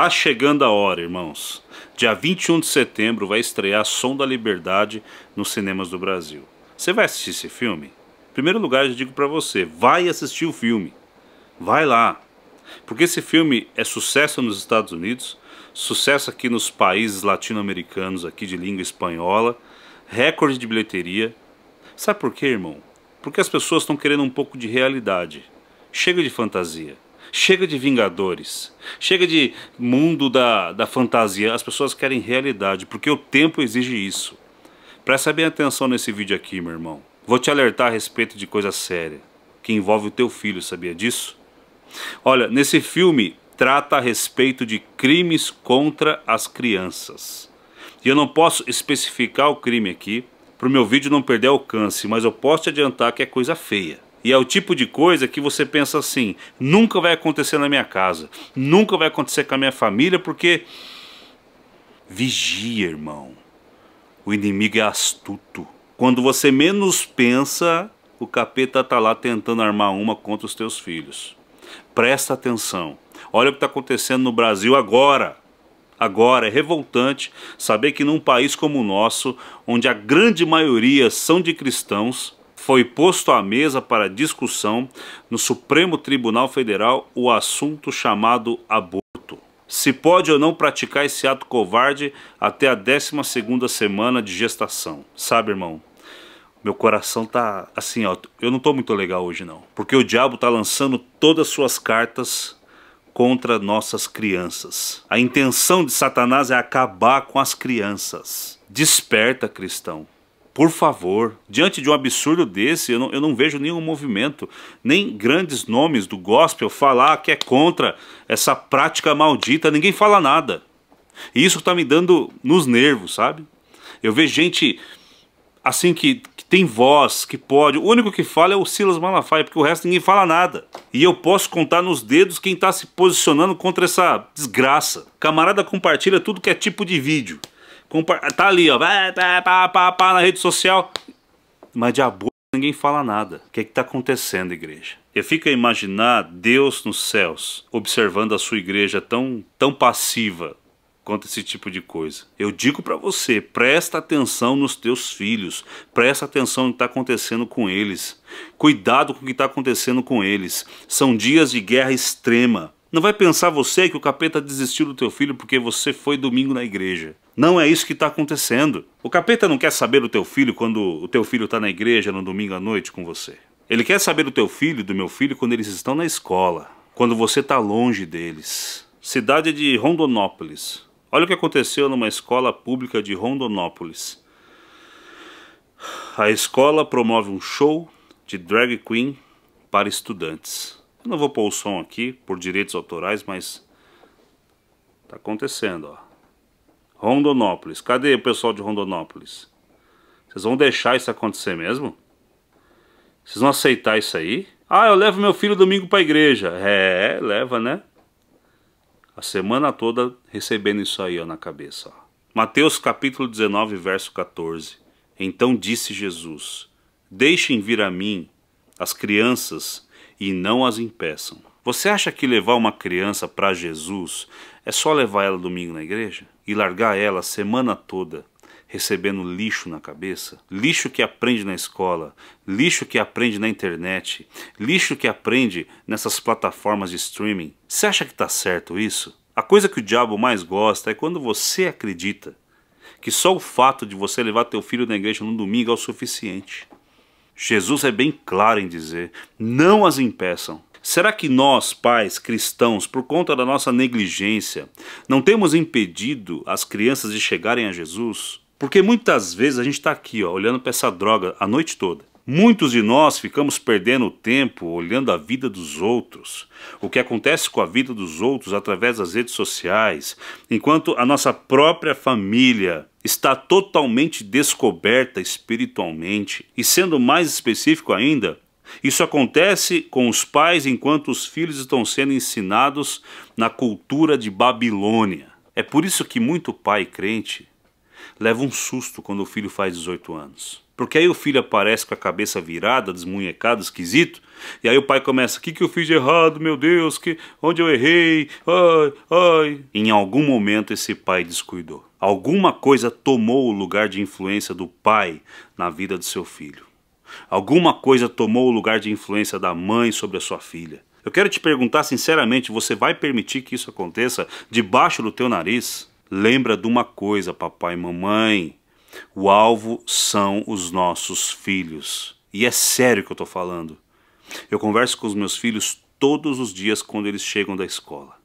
Tá chegando a hora, irmãos. Dia 21 de setembro vai estrear Som da Liberdade nos cinemas do Brasil. Você vai assistir esse filme? Em primeiro lugar, eu digo para você, vai assistir o filme. Vai lá. Porque esse filme é sucesso nos Estados Unidos, sucesso aqui nos países latino-americanos aqui de língua espanhola, recorde de bilheteria. Sabe por quê, irmão? Porque as pessoas estão querendo um pouco de realidade. Chega de fantasia. Chega de Vingadores. Chega de mundo da, da fantasia. As pessoas querem realidade, porque o tempo exige isso. Presta bem atenção nesse vídeo aqui, meu irmão. Vou te alertar a respeito de coisa séria, que envolve o teu filho, sabia disso? Olha, nesse filme trata a respeito de crimes contra as crianças. E eu não posso especificar o crime aqui, para o meu vídeo não perder alcance, mas eu posso te adiantar que é coisa feia. E é o tipo de coisa que você pensa assim: nunca vai acontecer na minha casa, nunca vai acontecer com a minha família, porque. Vigia, irmão. O inimigo é astuto. Quando você menos pensa, o capeta está lá tentando armar uma contra os teus filhos. Presta atenção. Olha o que está acontecendo no Brasil agora. Agora é revoltante saber que num país como o nosso, onde a grande maioria são de cristãos, foi posto à mesa para discussão no Supremo Tribunal Federal o assunto chamado aborto. Se pode ou não praticar esse ato covarde até a 12ª semana de gestação. Sabe, irmão, meu coração tá assim, ó, eu não tô muito legal hoje não, porque o diabo tá lançando todas as suas cartas contra nossas crianças. A intenção de Satanás é acabar com as crianças. Desperta, cristão. Por favor, diante de um absurdo desse, eu não, eu não vejo nenhum movimento, nem grandes nomes do gospel falar que é contra essa prática maldita, ninguém fala nada. E isso está me dando nos nervos, sabe? Eu vejo gente assim que, que, tem voz, que pode. O único que fala é o Silas Malafaia, porque o resto ninguém fala nada. E eu posso contar nos dedos quem está se posicionando contra essa desgraça. Camarada compartilha tudo que é tipo de vídeo. Tá ali, ó. Pá, pá, pá, na rede social. Mas de aborto ninguém fala nada. O que é está acontecendo, igreja? Eu fico a imaginar Deus nos céus observando a sua igreja tão, tão passiva quanto esse tipo de coisa. Eu digo para você, presta atenção nos teus filhos, presta atenção no que está acontecendo com eles. Cuidado com o que está acontecendo com eles. São dias de guerra extrema. Não vai pensar você que o capeta desistiu do teu filho porque você foi domingo na igreja. Não é isso que está acontecendo. O capeta não quer saber do teu filho quando o teu filho está na igreja no domingo à noite com você. Ele quer saber do teu filho, do meu filho, quando eles estão na escola, quando você está longe deles. Cidade de Rondonópolis. Olha o que aconteceu numa escola pública de Rondonópolis. A escola promove um show de drag queen para estudantes. Eu não vou pôr o som aqui por direitos autorais, mas tá acontecendo, ó. Rondonópolis. Cadê o pessoal de Rondonópolis? Vocês vão deixar isso acontecer mesmo? Vocês vão aceitar isso aí? Ah, eu levo meu filho domingo para a igreja. É, leva, né? A semana toda recebendo isso aí ó, na cabeça. Ó. Mateus capítulo 19, verso 14. Então disse Jesus: Deixem vir a mim as crianças e não as impeçam. Você acha que levar uma criança para Jesus é só levar ela domingo na igreja e largar ela a semana toda recebendo lixo na cabeça, lixo que aprende na escola, lixo que aprende na internet, lixo que aprende nessas plataformas de streaming. Você acha que está certo isso? A coisa que o diabo mais gosta é quando você acredita que só o fato de você levar teu filho na igreja no domingo é o suficiente. Jesus é bem claro em dizer: não as impeçam. Será que nós, pais cristãos, por conta da nossa negligência, não temos impedido as crianças de chegarem a Jesus? Porque muitas vezes a gente está aqui, ó, olhando para essa droga a noite toda. Muitos de nós ficamos perdendo tempo olhando a vida dos outros, o que acontece com a vida dos outros através das redes sociais, enquanto a nossa própria família está totalmente descoberta espiritualmente. E sendo mais específico ainda, isso acontece com os pais enquanto os filhos estão sendo ensinados na cultura de Babilônia. É por isso que muito pai crente leva um susto quando o filho faz 18 anos. Porque aí o filho aparece com a cabeça virada, desmunhecado, esquisito, e aí o pai começa: o que, que eu fiz de errado, meu Deus, que onde eu errei? Ai, ai. Em algum momento esse pai descuidou. Alguma coisa tomou o lugar de influência do pai na vida do seu filho. Alguma coisa tomou o lugar de influência da mãe sobre a sua filha. Eu quero te perguntar sinceramente, você vai permitir que isso aconteça debaixo do teu nariz? Lembra de uma coisa, papai e mamãe. O alvo são os nossos filhos. E é sério que eu estou falando. Eu converso com os meus filhos todos os dias quando eles chegam da escola.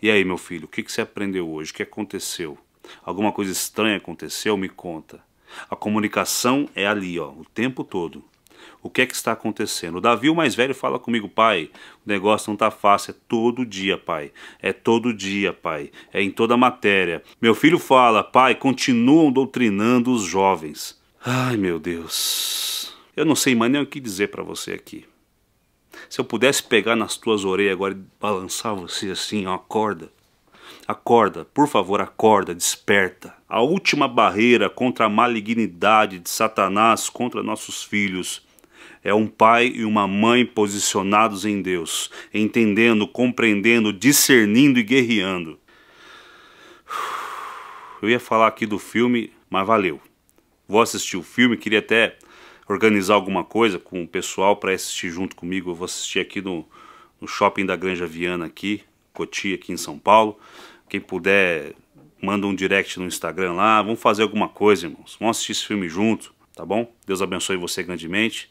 E aí, meu filho, o que, que você aprendeu hoje? O que aconteceu? Alguma coisa estranha aconteceu? Me conta. A comunicação é ali, ó, o tempo todo. O que é que está acontecendo? O Davi, o mais velho, fala comigo, pai, o negócio não está fácil, é todo dia, pai. É todo dia, pai. É em toda matéria. Meu filho fala, pai, continuam doutrinando os jovens. Ai, meu Deus. Eu não sei mais nem o que dizer para você aqui. Se eu pudesse pegar nas tuas orelhas agora e balançar você assim, ó, acorda. Acorda, por favor, acorda, desperta. A última barreira contra a malignidade de Satanás contra nossos filhos é um pai e uma mãe posicionados em Deus, entendendo, compreendendo, discernindo e guerreando. Eu ia falar aqui do filme, mas valeu. Vou assistir o filme, queria até organizar alguma coisa com o pessoal para assistir junto comigo. Eu vou assistir aqui no, no shopping da Granja Viana aqui, Cotia, aqui em São Paulo. Quem puder, manda um direct no Instagram lá. Vamos fazer alguma coisa, irmãos. Vamos assistir esse filme junto, tá bom? Deus abençoe você grandemente.